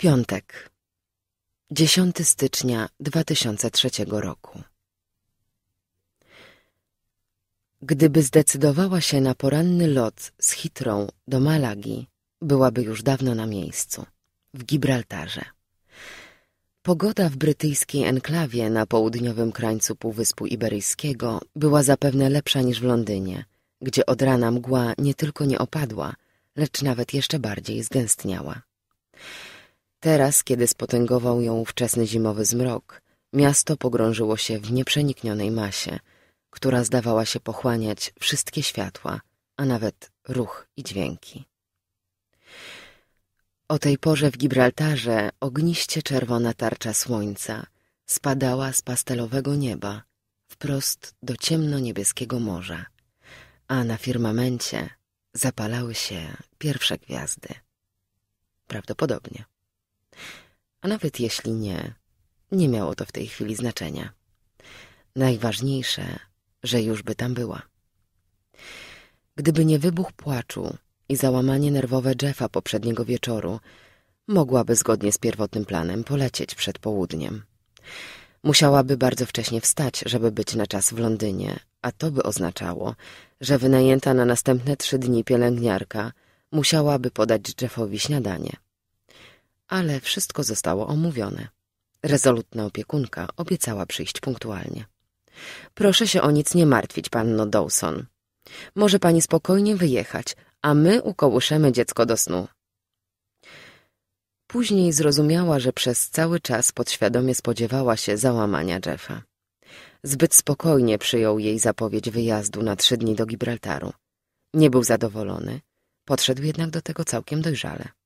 Piątek 10 stycznia 2003 roku Gdyby zdecydowała się na poranny lot z Hitrą do Malagi, byłaby już dawno na miejscu, w Gibraltarze. Pogoda w brytyjskiej enklawie na południowym krańcu Półwyspu Iberyjskiego była zapewne lepsza niż w Londynie, gdzie od rana mgła nie tylko nie opadła, lecz nawet jeszcze bardziej zgęstniała. Teraz, kiedy spotęgował ją wczesny zimowy zmrok, miasto pogrążyło się w nieprzeniknionej masie, która zdawała się pochłaniać wszystkie światła, a nawet ruch i dźwięki. O tej porze w Gibraltarze ogniście czerwona tarcza słońca spadała z pastelowego nieba wprost do ciemno-niebieskiego morza, a na firmamencie zapalały się pierwsze gwiazdy. Prawdopodobnie nawet jeśli nie, nie miało to w tej chwili znaczenia. Najważniejsze, że już by tam była. Gdyby nie wybuch płaczu i załamanie nerwowe Jeffa poprzedniego wieczoru, mogłaby zgodnie z pierwotnym planem polecieć przed południem. Musiałaby bardzo wcześnie wstać, żeby być na czas w Londynie, a to by oznaczało, że wynajęta na następne trzy dni pielęgniarka musiałaby podać Jeffowi śniadanie ale wszystko zostało omówione. Rezolutna opiekunka obiecała przyjść punktualnie. Proszę się o nic nie martwić, panno Dawson. Może pani spokojnie wyjechać, a my ukołyszemy dziecko do snu. Później zrozumiała, że przez cały czas podświadomie spodziewała się załamania Jeffa. Zbyt spokojnie przyjął jej zapowiedź wyjazdu na trzy dni do Gibraltaru. Nie był zadowolony, podszedł jednak do tego całkiem dojrzale.